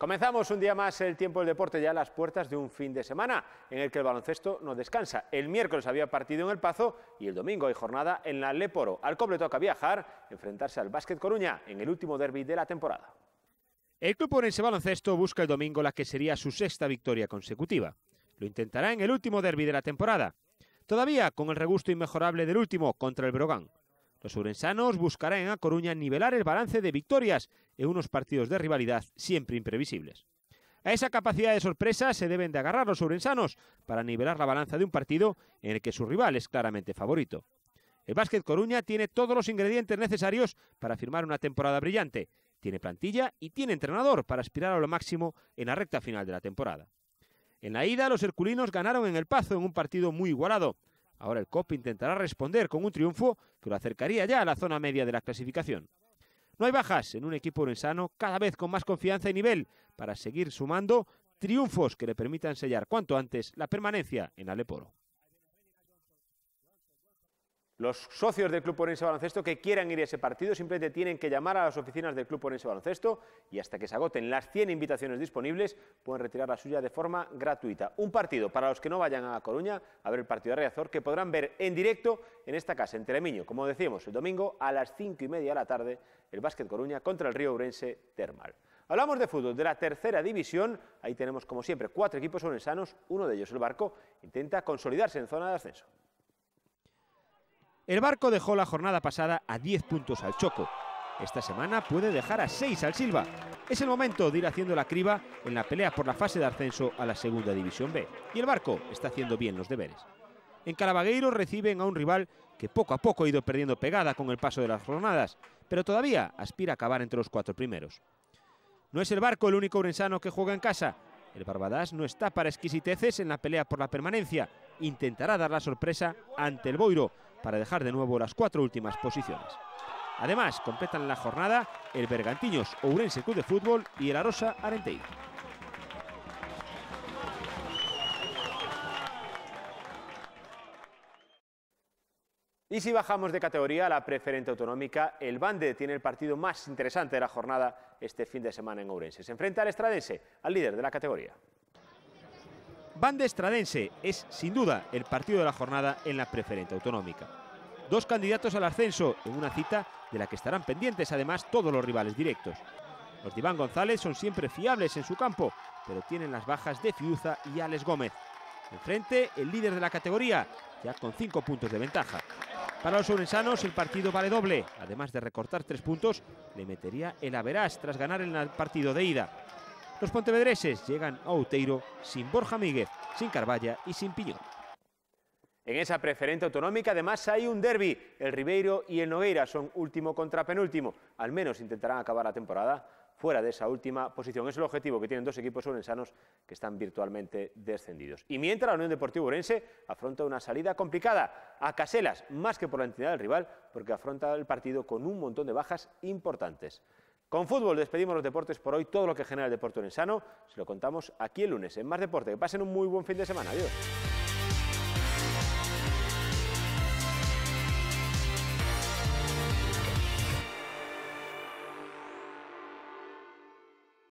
Comenzamos un día más el tiempo del deporte ya a las puertas de un fin de semana en el que el baloncesto no descansa. El miércoles había partido en El Pazo y el domingo hay jornada en la Leporo. Al coble toca viajar, enfrentarse al Básquet Coruña en el último derby de la temporada. El club orense baloncesto busca el domingo la que sería su sexta victoria consecutiva. Lo intentará en el último derby de la temporada. Todavía con el regusto inmejorable del último contra el Brogán. Los urensanos buscarán en A Coruña nivelar el balance de victorias en unos partidos de rivalidad siempre imprevisibles. A esa capacidad de sorpresa se deben de agarrar los sobrensanos para nivelar la balanza de un partido en el que su rival es claramente favorito. El Básquet Coruña tiene todos los ingredientes necesarios para firmar una temporada brillante, tiene plantilla y tiene entrenador para aspirar a lo máximo en la recta final de la temporada. En la ida, los herculinos ganaron en el Pazo en un partido muy igualado. Ahora el COP intentará responder con un triunfo que lo acercaría ya a la zona media de la clasificación. No hay bajas en un equipo urensano cada vez con más confianza y nivel para seguir sumando triunfos que le permitan sellar cuanto antes la permanencia en Aleporo. Los socios del Club Ponense Baloncesto que quieran ir a ese partido simplemente tienen que llamar a las oficinas del Club Ponense Baloncesto y hasta que se agoten las 100 invitaciones disponibles pueden retirar la suya de forma gratuita. Un partido para los que no vayan a Coruña a ver el partido de Reazor que podrán ver en directo en esta casa, en Telemiño, como decíamos, el domingo a las 5 y media de la tarde, el Básquet Coruña contra el Río Urense Termal. Hablamos de fútbol, de la tercera división. Ahí tenemos, como siempre, cuatro equipos sanos, Uno de ellos, el Barco, intenta consolidarse en zona de ascenso. El barco dejó la jornada pasada a 10 puntos al Choco. Esta semana puede dejar a 6 al Silva. Es el momento de ir haciendo la criba en la pelea por la fase de ascenso a la Segunda División B. Y el barco está haciendo bien los deberes. En Calabagueiro reciben a un rival que poco a poco ha ido perdiendo pegada con el paso de las jornadas, pero todavía aspira a acabar entre los cuatro primeros. No es el barco el único urensano que juega en casa. El Barbadas no está para exquisiteces en la pelea por la permanencia. Intentará dar la sorpresa ante el Boiro, para dejar de nuevo las cuatro últimas posiciones. Además, completan la jornada el Bergantiños Ourense Club de Fútbol y el Arosa Arenteiro. Y si bajamos de categoría a la preferente autonómica, el Bande tiene el partido más interesante de la jornada este fin de semana en Ourense. Se enfrenta al Estradense, al líder de la categoría. Bande Estradense es sin duda el partido de la jornada en la preferente autonómica. Dos candidatos al ascenso en una cita de la que estarán pendientes además todos los rivales directos. Los diván González son siempre fiables en su campo, pero tienen las bajas de Fiuza y Alex Gómez. Enfrente, el líder de la categoría, ya con cinco puntos de ventaja. Para los orensanos el partido vale doble. Además de recortar tres puntos, le metería el Averás tras ganar el partido de ida. Los pontevedreses llegan a Outeiro sin Borja Míguez, sin Carvalla y sin Piñón. En esa preferente autonómica además hay un derby. El Ribeiro y el Nogueira son último contra penúltimo. Al menos intentarán acabar la temporada fuera de esa última posición. Es el objetivo que tienen dos equipos orensanos que están virtualmente descendidos. Y mientras la Unión Deportiva Orense afronta una salida complicada a Caselas, más que por la entidad del rival, porque afronta el partido con un montón de bajas importantes. Con fútbol despedimos los deportes por hoy. Todo lo que genera el deporte Sano se lo contamos aquí el lunes en Más Deporte. Que pasen un muy buen fin de semana. Adiós.